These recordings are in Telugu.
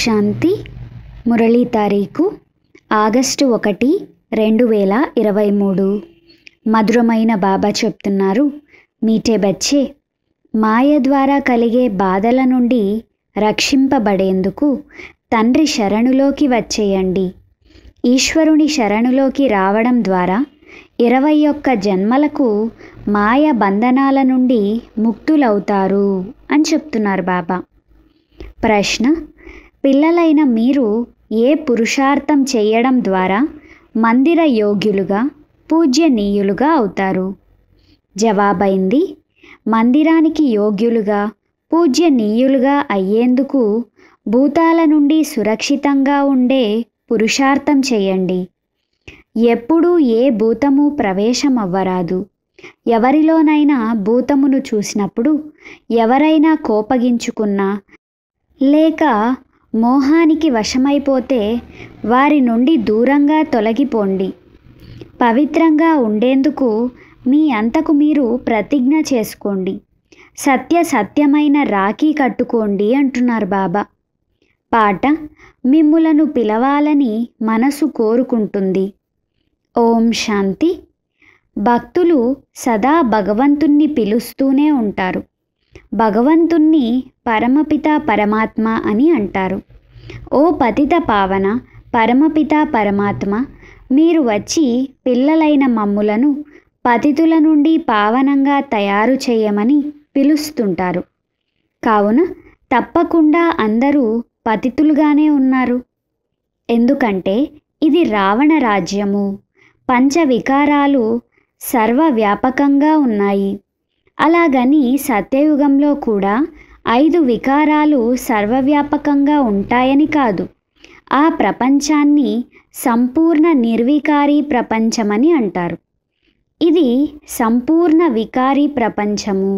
శాంతి మురళీ తారీఖు ఆగస్టు ఒకటి రెండు వేల ఇరవై మూడు మధురమైన బాబా చెప్తున్నారు మీటే బచ్చే మాయ ద్వారా కలిగే బాధల నుండి రక్షింపబడేందుకు తండ్రి శరణులోకి వచ్చేయండి ఈశ్వరుని శరణులోకి రావడం ద్వారా ఇరవై ఒక్క జన్మలకు మాయ బంధనాల నుండి ముక్తులవుతారు అని చెప్తున్నారు బాబా ప్రశ్న పిల్లలైన మీరు ఏ పురుషార్థం చేయడం ద్వారా మందిర యోగ్యులుగా పూజ్యనీయులుగా అవుతారు జవాబైంది మందిరానికి యోగ్యులుగా పూజ్యనీయులుగా అయ్యేందుకు భూతాల నుండి సురక్షితంగా ఉండే పురుషార్థం చేయండి ఎప్పుడూ ఏ భూతము ప్రవేశమవ్వరాదు ఎవరిలోనైనా భూతమును చూసినప్పుడు ఎవరైనా కోపగించుకున్నా లేక మోహానికి వశమైపోతే వారి నుండి దూరంగా తొలగిపోండి పవిత్రంగా ఉండేందుకు మీ అంతకు మీరు ప్రతిజ్ఞ చేసుకోండి సత్య సత్యమైన రాఖీ కట్టుకోండి అంటున్నారు బాబా పాట మిమ్ములను పిలవాలని మనసు కోరుకుంటుంది ఓం శాంతి భక్తులు సదా భగవంతుణ్ణి పిలుస్తూనే ఉంటారు భగవంతుణ్ణి పరమపిత పరమాత్మ అని అంటారు ఓ పతిత పావన పరమపిత పరమాత్మ మీరు వచ్చి పిల్లలైన మమ్ములను పతితుల నుండి పావనంగా తయారు చేయమని పిలుస్తుంటారు కావున తప్పకుండా అందరూ పతితులుగానే ఉన్నారు ఎందుకంటే ఇది రావణ రాజ్యము పంచవికారాలు సర్వవ్యాపకంగా ఉన్నాయి అలాగని సత్యయుగంలో కూడా ఐదు వికారాలు సర్వవ్యాపకంగా ఉంటాయని కాదు ఆ ప్రపంచాన్ని సంపూర్ణ నిర్వికారీ ప్రపంచమని అంటారు ఇది సంపూర్ణ వికారీ ప్రపంచము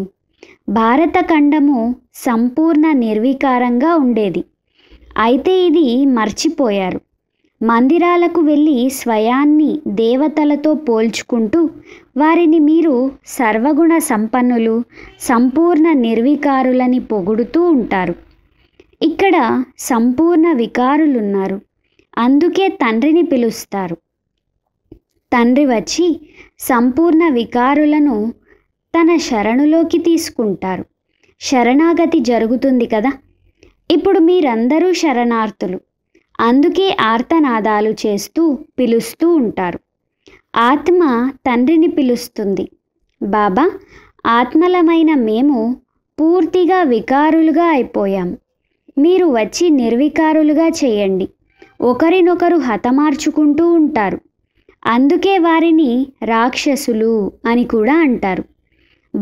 భారత ఖండము సంపూర్ణ నిర్వికారంగా ఉండేది అయితే ఇది మర్చిపోయారు మందిరాలకు వెళ్ళి స్వయాన్ని దేవతలతో పోల్చుకుంటూ వారిని మీరు సర్వగుణ సంపన్నులు సంపూర్ణ నిర్వికారులని పొగుడుతూ ఉంటారు ఇక్కడ సంపూర్ణ వికారులున్నారు అందుకే తండ్రిని పిలుస్తారు తండ్రి వచ్చి సంపూర్ణ వికారులను తన శరణులోకి తీసుకుంటారు శరణాగతి జరుగుతుంది కదా ఇప్పుడు మీరందరూ శరణార్థులు అందుకే ఆర్తనాదాలు చేస్తూ పిలుస్తూ ఉంటారు ఆత్మ తండ్రిని పిలుస్తుంది బాబా ఆత్మలమైన మేము పూర్తిగా వికారులుగా అయిపోయాము మీరు వచ్చి నిర్వికారులుగా చేయండి ఒకరినొకరు హతమార్చుకుంటూ ఉంటారు అందుకే వారిని రాక్షసులు అని కూడా అంటారు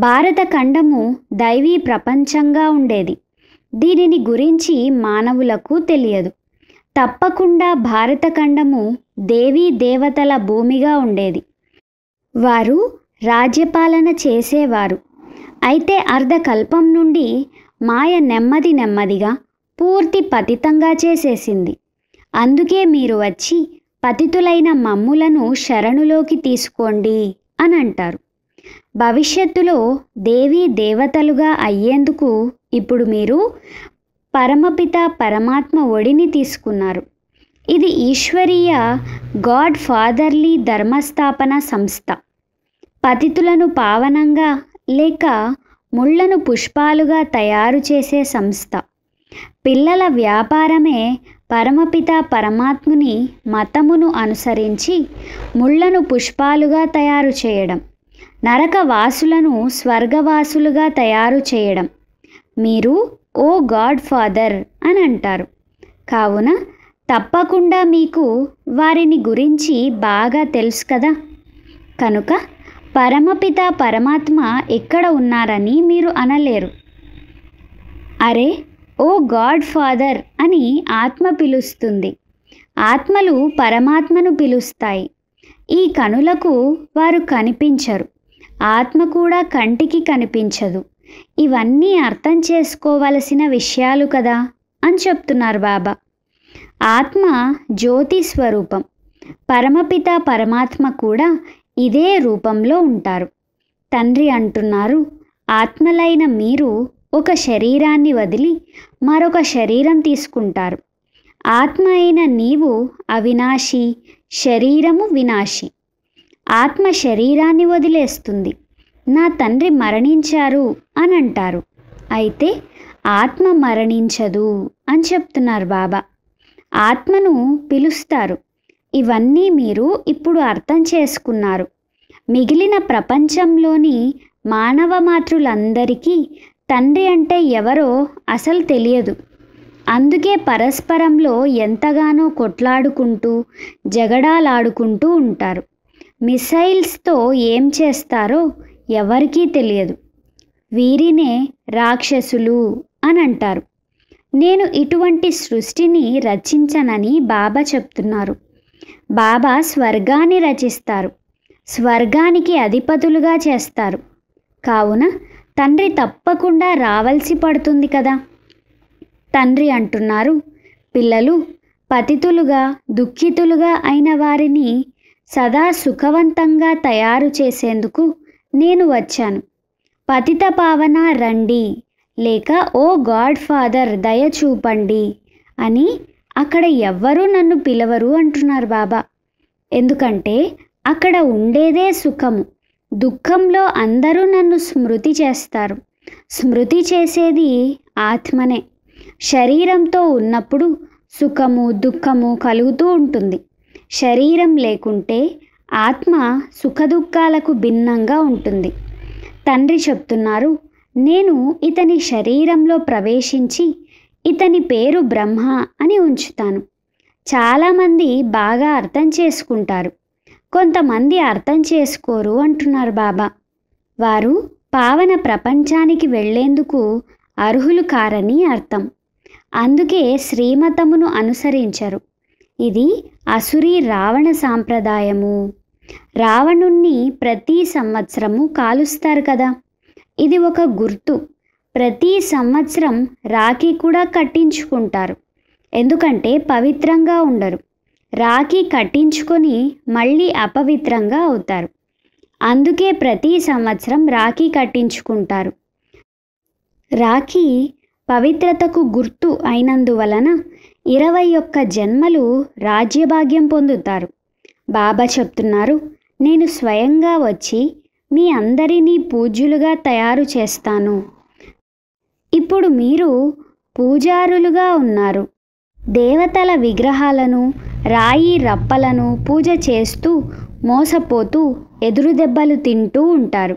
భారత ఖండము దైవీ ప్రపంచంగా ఉండేది దీనిని గురించి మానవులకు తెలియదు తప్పకుండా భారతఖండము దేవీ దేవతల భూమిగా ఉండేది వారు రాజ్యపాలన చేసేవారు అయితే అర్ధకల్పం నుండి మాయ నెమ్మది నెమ్మదిగా పూర్తి పతితంగా చేసేసింది అందుకే మీరు వచ్చి పతితులైన మమ్ములను శరణులోకి తీసుకోండి అని అంటారు భవిష్యత్తులో దేవీ దేవతలుగా అయ్యేందుకు ఇప్పుడు మీరు పరమపిత పరమాత్మ ఒడిని తీసుకున్నారు ఇది ఈశ్వరీయ గాడ్ ఫాదర్లీ ధర్మస్థాపన సంస్థ పతితులను పావనంగా లేక ముళ్లను పుష్పాలుగా తయారు చేసే సంస్థ పిల్లల వ్యాపారమే పరమపిత పరమాత్ముని మతమును అనుసరించి ముళ్లను పుష్పాలుగా తయారు చేయడం నరకవాసులను స్వర్గవాసులుగా తయారు చేయడం మీరు ఓ గాడ్ ఫాదర్ అని అంటారు కావున తప్పకుండా మీకు వారిని గురించి బాగా తెలుసు కదా కనుక పరమపిత పరమాత్మ ఎక్కడ ఉన్నారని మీరు అనలేరు అరే ఓ గాడ్ ఫాదర్ అని ఆత్మ పిలుస్తుంది ఆత్మలు పరమాత్మను పిలుస్తాయి ఈ కనులకు వారు కనిపించరు ఆత్మ కూడా కంటికి కనిపించదు ఇవన్నీ అర్థం చేసుకోవలసిన విషయాలు కదా అని చెప్తున్నారు బాబా ఆత్మ జ్యోతి స్వరూపం పరమపిత పరమాత్మ కూడా ఇదే రూపంలో ఉంటారు తండ్రి అంటున్నారు ఆత్మలైన మీరు ఒక శరీరాన్ని వదిలి మరొక శరీరం తీసుకుంటారు ఆత్మ అయిన నీవు అవినాశి శరీరము వినాశి ఆత్మ శరీరాన్ని వదిలేస్తుంది నా తండ్రి మరణించారు అని అంటారు అయితే ఆత్మ మరణించదు అని చెప్తున్నారు బాబా ఆత్మను పిలుస్తారు ఇవన్నీ మీరు ఇప్పుడు అర్థం చేసుకున్నారు మిగిలిన ప్రపంచంలోని మానవ మాతృలందరికీ తండ్రి అంటే ఎవరో అసలు తెలియదు అందుకే పరస్పరంలో ఎంతగానో కొట్లాడుకుంటూ జగడాలాడుకుంటూ ఉంటారు మిసైల్స్తో ఏం చేస్తారో ఎవరికీ తెలియదు వీరినే రాక్షసులు అని అంటారు నేను ఇటువంటి సృష్టిని రచించనని బాబా చెప్తున్నారు బాబా స్వర్గాన్ని రచిస్తారు స్వర్గానికి అధిపతులుగా చేస్తారు కావున తండ్రి తప్పకుండా రావలసి పడుతుంది కదా తండ్రి అంటున్నారు పిల్లలు పతితులుగా దుఃఖితులుగా అయిన వారిని సదా సుఖవంతంగా తయారు చేసేందుకు నేను వచ్చాను పతిత పావన రండి లేక ఓ గాడ్ ఫాదర్ దయ చూపండి అని అక్కడ ఎవ్వరూ నన్ను పిలవరు అంటున్నారు బాబా ఎందుకంటే అక్కడ ఉండేదే సుఖము దుఃఖంలో అందరూ నన్ను స్మృతి చేస్తారు స్మృతి చేసేది ఆత్మనే శరీరంతో ఉన్నప్పుడు సుఖము దుఃఖము కలుగుతూ ఉంటుంది శరీరం లేకుంటే ఆత్మ సుఖదుఖాలకు భిన్నంగా ఉంటుంది తండ్రి చెప్తున్నారు నేను ఇతని శరీరంలో ప్రవేశించి ఇతని పేరు బ్రహ్మ అని ఉంచుతాను చాలామంది బాగా అర్థం చేసుకుంటారు కొంతమంది అర్థం చేసుకోరు అంటున్నారు బాబా వారు పావన ప్రపంచానికి వెళ్లేందుకు అర్హులు కారని అర్థం అందుకే శ్రీమతమును అనుసరించరు ఇది అసురీ రావణ సాంప్రదాయము రావణుణ్ణి ప్రతి సంవత్సరము కాలుస్తారు కదా ఇది ఒక గుర్తు ప్రతి సంవత్సరం రాఖీ కూడా కట్టించుకుంటారు ఎందుకంటే పవిత్రంగా ఉండరు రాఖీ కట్టించుకొని మళ్ళీ అపవిత్రంగా అవుతారు అందుకే ప్రతి సంవత్సరం రాఖీ కట్టించుకుంటారు రాఖీ పవిత్రతకు గుర్తు అయినందువలన ఇరవై ఒక్క జన్మలు రాజ్యభాగ్యం పొందుతారు బాబా చెప్తున్నారు నేను స్వయంగా వచ్చి మీ అందరినీ పూజ్యులుగా తయారు చేస్తాను ఇప్పుడు మీరు పూజారులుగా ఉన్నారు దేవతల విగ్రహాలను రాయి రప్పలను పూజ చేస్తూ మోసపోతూ ఎదురు దెబ్బలు తింటూ ఉంటారు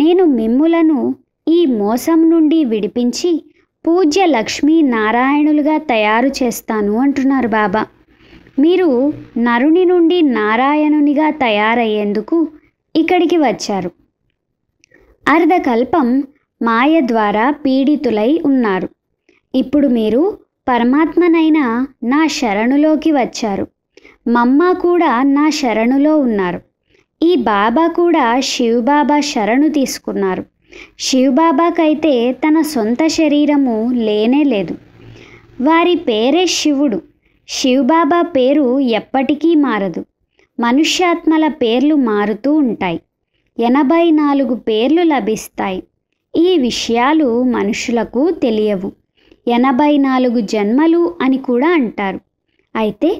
నేను మిమ్ములను ఈ మోసం నుండి విడిపించి పూజ్య లక్ష్మీ నారాయణులుగా తయారు చేస్తాను అంటున్నారు బాబా మీరు నరుని నుండి నారాయణునిగా తయారయ్యేందుకు ఇక్కడికి వచ్చారు అర్ధకల్పం మాయ ద్వారా పీడితులై ఉన్నారు ఇప్పుడు మీరు పరమాత్మనైన నా శరణులోకి వచ్చారు మమ్మ కూడా నా శరణులో ఉన్నారు ఈ బాబా కూడా శివబాబా శరణు తీసుకున్నారు శివబాబాకైతే తన సొంత శరీరము లేనే లేదు వారి పేరే శివుడు శివబాబా పేరు ఎప్పటికీ మారదు మనుష్యాత్మల పేర్లు మారుతూ ఉంటాయి ఎనభై నాలుగు పేర్లు లభిస్తాయి ఈ విషయాలు మనుషులకు తెలియవు ఎనభై నాలుగు జన్మలు అని కూడా అంటారు అయితే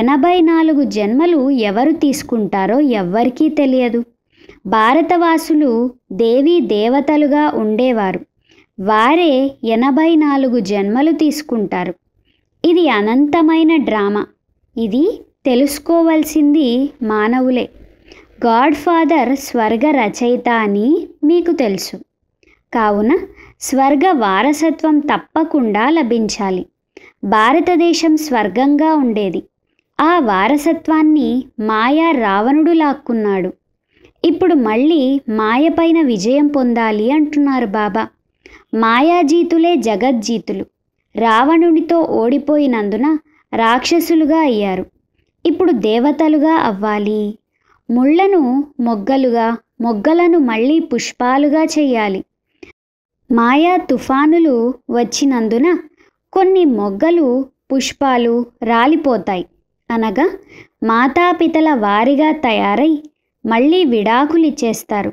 ఎనభై నాలుగు జన్మలు ఎవరు తీసుకుంటారో ఎవ్వరికీ తెలియదు భారతవాసులు దేవీ దేవతలుగా ఉండేవారు వారే ఎనభై నాలుగు జన్మలు తీసుకుంటారు ఇది అనంతమైన డ్రామా ఇది తెలుసుకోవలసింది మానవులే గాడ్ ఫాదర్ స్వర్గ రచయిత అని మీకు తెలుసు కావున స్వర్గ వారసత్వం తప్పకుండా లభించాలి భారతదేశం స్వర్గంగా ఉండేది ఆ వారసత్వాన్ని మాయా రావణుడు లాక్కున్నాడు ఇప్పుడు మళ్ళీ మాయపైన విజయం పొందాలి అంటున్నారు బాబా మాయాజీతులే జగజ్జీతులు రావణునితో ఓడిపోయినందున రాక్షసులుగా అయ్యారు ఇప్పుడు దేవతలుగా అవ్వాలి ముళ్లను మొగ్గలుగా మొగ్గలను మళ్ళీ పుష్పాలుగా చేయాలి మాయా తుఫానులు వచ్చినందున కొన్ని మొగ్గలు పుష్పాలు రాలిపోతాయి అనగా మాతాపితల వారిగా తయారై మళ్ళీ విడాకులిచ్చేస్తారు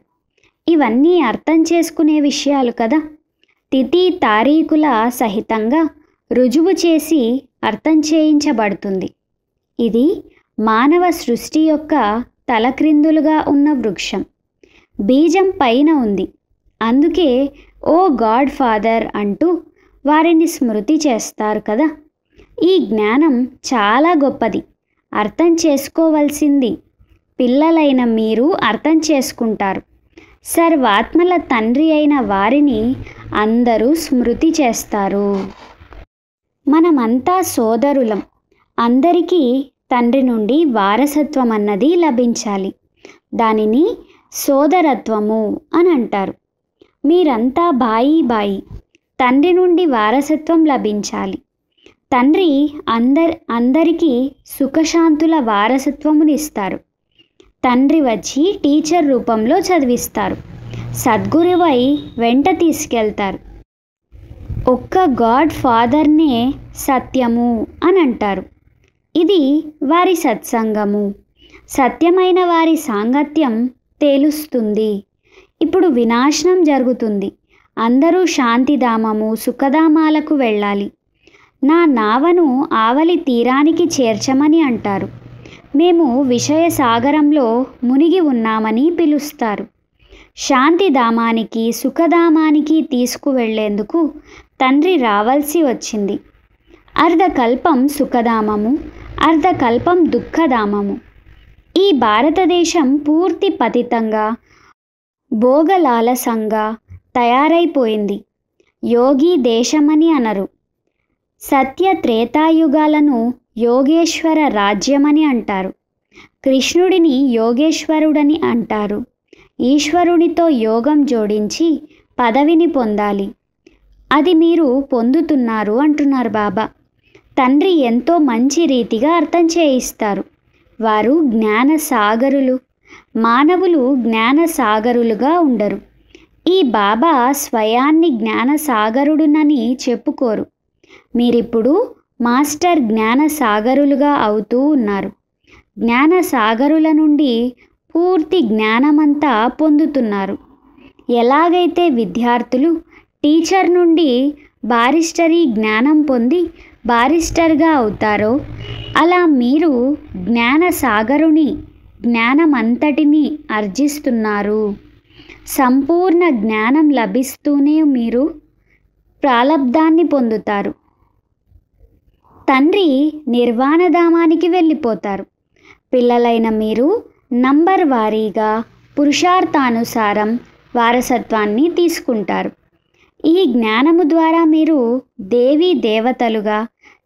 ఇవన్నీ అర్థం చేసుకునే విషయాలు కదా తిథి తారీఖుల సహితంగా రుజువు చేసి అర్థం చేయించబడుతుంది ఇది మానవ సృష్టి యొక్క తలక్రిందులుగా ఉన్న వృక్షం బీజం పైన ఉంది అందుకే ఓ గాడ్ ఫాదర్ అంటూ వారిని స్మృతి చేస్తారు కదా ఈ జ్ఞానం చాలా గొప్పది అర్థం చేసుకోవలసింది పిల్లలైన మీరు అర్థం చేసుకుంటారు సర్వాత్మల తండ్రి అయిన వారిని అందరూ స్మృతి చేస్తారు మనమంతా సోదరులం అందరికీ తండ్రి నుండి వారసత్వం అన్నది లభించాలి దానిని సోదరత్వము అని అంటారు మీరంతా బాయి బాయి తండ్రి నుండి వారసత్వం లభించాలి తండ్రి అందరి అందరికీ సుఖశాంతుల వారసత్వమునిస్తారు తండ్రి వచ్చి టీచర్ రూపంలో చదివిస్తారు సద్గురువై వెంట తీసుకెళ్తారు ఒక్క గాడ్ ఫాదర్నే సత్యము అని అంటారు ఇది వారి సత్సంగము సత్యమైన వారి సాంగత్యం తేలుస్తుంది ఇప్పుడు వినాశనం జరుగుతుంది అందరూ శాంతిధామము సుఖధామాలకు వెళ్ళాలి నా నావను ఆవలి తీరానికి చేర్చమని అంటారు మేము విషయ సాగరంలో మునిగి ఉన్నామని పిలుస్తారు శాంతిధామానికి సుఖధామానికి తీసుకువెళ్లేందుకు తండ్రి రావాల్సి వచ్చింది అర్ధకల్పం సుఖధామము అర్ధకల్పం దుఃఖధామము ఈ భారతదేశం పూర్తి పతితంగా భోగలాలసంగా తయారైపోయింది యోగి దేశమని అనరు సత్య త్రేతాయుగాలను యోగేశ్వర రాజ్యమని అంటారు కృష్ణుడిని యోగేశ్వరుడని అంటారు ఈశ్వరునితో యోగం జోడించి పదవిని పొందాలి అది మీరు పొందుతున్నారు అంటున్నారు బాబా తండ్రి ఎంతో మంచి రీతిగా అర్థం చేయిస్తారు వారు జ్ఞాన సాగరులు మానవులు జ్ఞాన సాగరులుగా ఉండరు ఈ బాబా స్వయాన్ని జ్ఞాన సాగరుడునని చెప్పుకోరు మీరిప్పుడు మాస్టర్ జ్ఞాన సాగరులుగా అవుతూ ఉన్నారు జ్ఞాన సాగరుల నుండి పూర్తి జ్ఞానమంతా పొందుతున్నారు ఎలాగైతే విద్యార్థులు టీచర్ నుండి బారిస్టరీ జ్ఞానం పొంది బారిస్టర్గా అవుతారో అలా మీరు జ్ఞాన సాగరుని జ్ఞానమంతటిని అర్జిస్తున్నారు సంపూర్ణ జ్ఞానం లభిస్తూనే మీరు ప్రాలబ్ధాన్ని పొందుతారు తండ్రి నిర్వాణధామానికి వెళ్ళిపోతారు పిల్లలైన మీరు నంబర్ వారీగా పురుషార్థానుసారం వారసత్వాన్ని తీసుకుంటారు ఈ జ్ఞానము ద్వారా మీరు దేవీ దేవతలుగా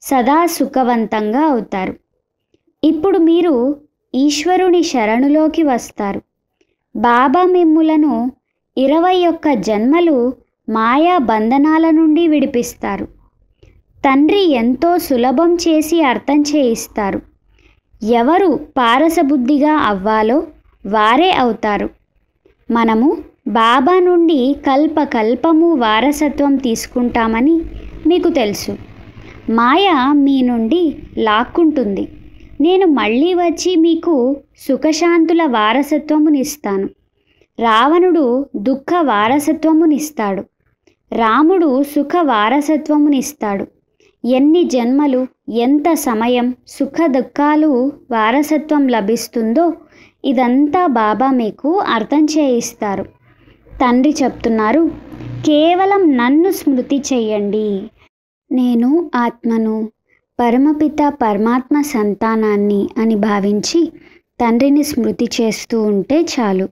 సదా సుఖవంతంగా అవుతారు ఇప్పుడు మీరు ఈశ్వరుని శరణులోకి వస్తారు బాబా మిమ్ములను ఇరవై ఒక్క జన్మలు మాయా బంధనాల నుండి విడిపిస్తారు తండ్రి ఎంతో సులభం చేసి అర్థం చేయిస్తారు ఎవరు పారసబుద్ధిగా అవ్వాలో వారే అవుతారు మనము బాబా నుండి కల్పకల్పము వారసత్వం తీసుకుంటామని మీకు తెలుసు మాయ మీ నుండి లాక్కుంటుంది నేను మళ్ళీ వచ్చి మీకు సుఖశాంతుల వారసత్వమునిస్తాను రావణుడు దుఃఖ వారసత్వమునిస్తాడు రాముడు సుఖ వారసత్వమునిస్తాడు ఎన్ని జన్మలు ఎంత సమయం సుఖ దుఃఖాలు వారసత్వం లభిస్తుందో ఇదంతా బాబా మీకు అర్థం చేయిస్తారు తండ్రి చెప్తున్నారు కేవలం నన్ను స్మృతి చెయ్యండి నేను ఆత్మను పరమపిత పరమాత్మ సంతానాన్ని అని భావించి తండ్రిని స్మృతి చేస్తూ ఉంటే చాలు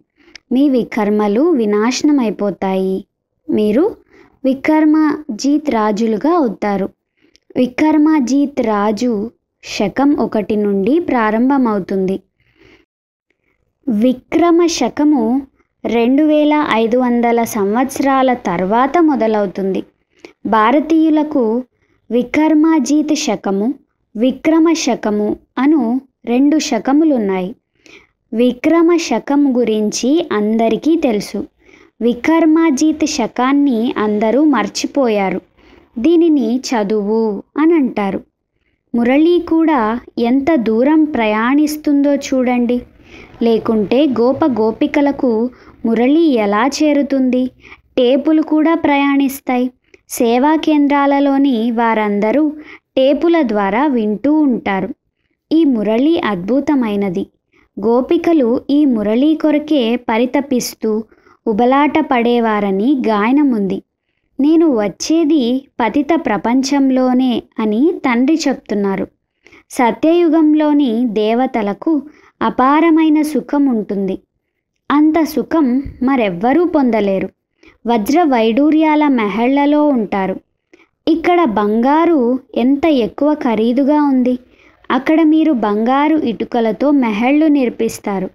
మీ వికర్మలు వినాశనం అయిపోతాయి మీరు వికర్మ జీత్ రాజులుగా అవుతారు విక్రమాజీత్ రాజు శకం ఒకటి నుండి ప్రారంభమవుతుంది విక్రమ శకము రెండు వేల ఐదు వందల సంవత్సరాల తర్వాత మొదలవుతుంది భారతీయులకు వికర్మాజీత్ శకము విక్రమ శకము అను రెండు శకములున్నాయి విక్రమ శకం గురించి అందరికీ తెలుసు వికర్మాజీత్ శకాన్ని అందరూ మర్చిపోయారు దీనిని చదువు అని అంటారు మురళి కూడా ఎంత దూరం ప్రయాణిస్తుందో చూడండి లేకుంటే గోప గోపికలకు మురళి ఎలా చేరుతుంది టేపులు కూడా ప్రయాణిస్తాయి సేవా కేంద్రాలలోని వారందరూ టేపుల ద్వారా వింటూ ఉంటారు ఈ మురళి అద్భుతమైనది గోపికలు ఈ మురళీ కొరకే పరితపిస్తూ ఉబలాట పడేవారని గాయనముంది నేను వచ్చేది పతిత ప్రపంచంలోనే అని తండ్రి చెప్తున్నారు సత్యయుగంలోని దేవతలకు అపారమైన సుఖం ఉంటుంది అంత సుఖం మరెవ్వరూ పొందలేరు వజ్ర వైడూర్యాల మెహళ్లలో ఉంటారు ఇక్కడ బంగారు ఎంత ఎక్కువ ఖరీదుగా ఉంది అక్కడ మీరు బంగారు ఇటుకలతో మెహళ్ళు నేర్పిస్తారు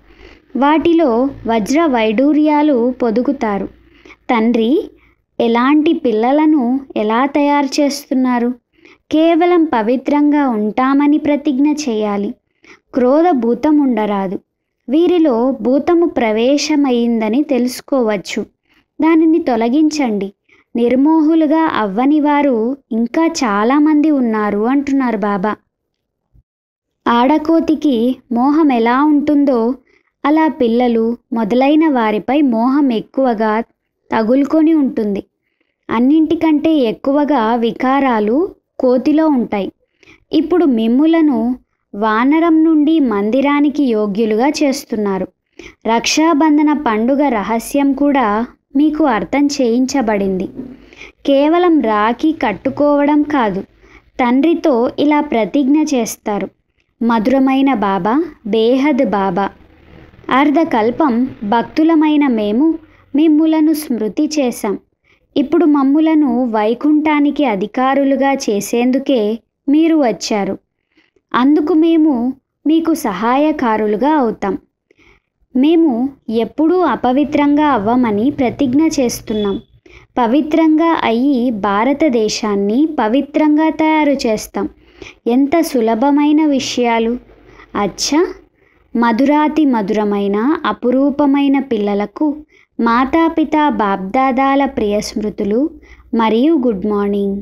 వాటిలో వజ్ర వైడూర్యాలు పొదుగుతారు తండ్రి ఎలాంటి పిల్లలను ఎలా తయారు చేస్తున్నారు కేవలం పవిత్రంగా ఉంటామని ప్రతిజ్ఞ చేయాలి క్రోధ భూతం ఉండరాదు వీరిలో భూతము ప్రవేశమైందని తెలుసుకోవచ్చు దానిని తొలగించండి నిర్మోహులుగా అవ్వని వారు ఇంకా చాలామంది ఉన్నారు అంటున్నారు బాబా ఆడకోతికి మోహం ఎలా ఉంటుందో అలా పిల్లలు మొదలైన వారిపై మోహం ఎక్కువగా తగులుకొని ఉంటుంది అన్నింటికంటే ఎక్కువగా వికారాలు కోతిలో ఉంటాయి ఇప్పుడు మిమ్ములను వానరం నుండి మందిరానికి యోగ్యులుగా చేస్తున్నారు రక్షాబంధన పండుగ రహస్యం కూడా మీకు అర్థం చేయించబడింది కేవలం రాఖీ కట్టుకోవడం కాదు తండ్రితో ఇలా ప్రతిజ్ఞ చేస్తారు మధురమైన బాబా బేహద్ బాబా అర్ధకల్పం భక్తులమైన మేము మిమ్ములను స్మృతి చేశాం ఇప్పుడు మమ్ములను వైకుంఠానికి అధికారులుగా చేసేందుకే మీరు వచ్చారు అందుకు మేము మీకు సహాయకారులుగా అవుతాం మేము ఎప్పుడూ అపవిత్రంగా అవ్వమని ప్రతిజ్ఞ చేస్తున్నాం పవిత్రంగా అయ్యి భారతదేశాన్ని పవిత్రంగా తయారు చేస్తాం ఎంత సులభమైన విషయాలు అచ్చా మధురాతి మధురమైన అపురూపమైన పిల్లలకు మాతాపిత బాప్దాదాల ప్రియ స్మృతులు మరియు గుడ్ మార్నింగ్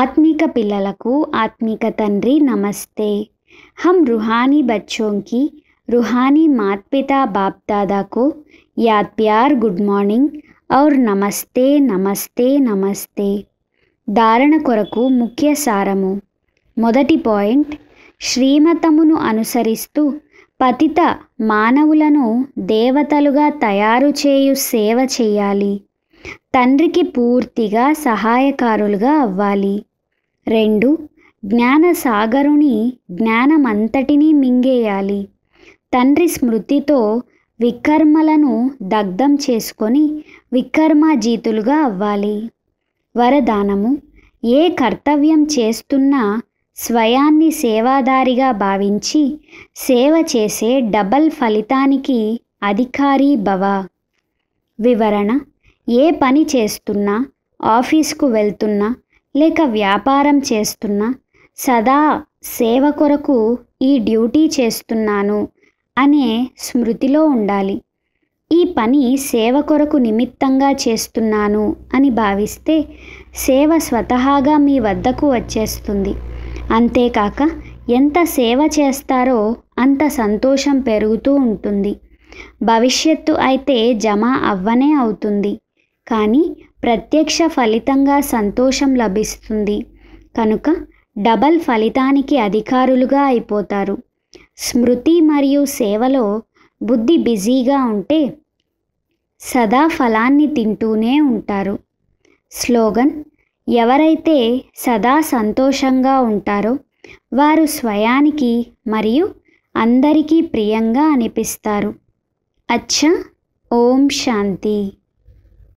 ఆత్మిక పిల్లలకు ఆత్మిక తండ్రి నమస్తే హమ్ రుహానీ బచ్చోంకి రుహానీ మాత్పిత పితా యాద్ ప్యార్ గుడ్ మార్నింగ్ ఔర్ నమస్తే నమస్తే నమస్తే ధారణ కొరకు ముఖ్య సారము మొదటి పాయింట్ శ్రీమతమును అనుసరిస్తూ పతిత మానవులను దేవతలుగా తయారు చేయు సేవ చేయాలి తండ్రికి పూర్తిగా సహాయకారులుగా అవ్వాలి రెండు జ్ఞాన సాగరుని జ్ఞానమంతటినీ మింగేయాలి తండ్రి స్మృతితో వికర్మలను దగ్ధం చేసుకొని వికర్మాజీతులుగా అవ్వాలి వరదానము ఏ కర్తవ్యం చేస్తున్నా స్వయాన్ని సేవాదారిగా భావించి సేవ చేసే డబల్ ఫలితానికి అధికారి భవ వివరణ ఏ పని చేస్తున్నా ఆఫీస్కు వెళ్తున్నా లేక వ్యాపారం చేస్తున్నా సదా సేవ కొరకు ఈ డ్యూటీ చేస్తున్నాను అనే స్మృతిలో ఉండాలి ఈ పని సేవ కొరకు నిమిత్తంగా చేస్తున్నాను అని భావిస్తే సేవ స్వతహాగా మీ వద్దకు వచ్చేస్తుంది అంతేకాక ఎంత సేవ చేస్తారో అంత సంతోషం పెరుగుతూ ఉంటుంది భవిష్యత్తు అయితే జమ అవ్వనే అవుతుంది కానీ ప్రత్యక్ష ఫలితంగా సంతోషం లభిస్తుంది కనుక డబల్ ఫలితానికి అధికారులుగా అయిపోతారు స్మృతి మరియు సేవలో బుద్ధి బిజీగా ఉంటే సదా ఫలాన్ని తింటూనే ఉంటారు స్లోగన్ ఎవరైతే సదా సంతోషంగా ఉంటారో వారు స్వయానికి మరియు అందరికీ ప్రియంగా అనిపిస్తారు అచ్చా ఓం శాంతి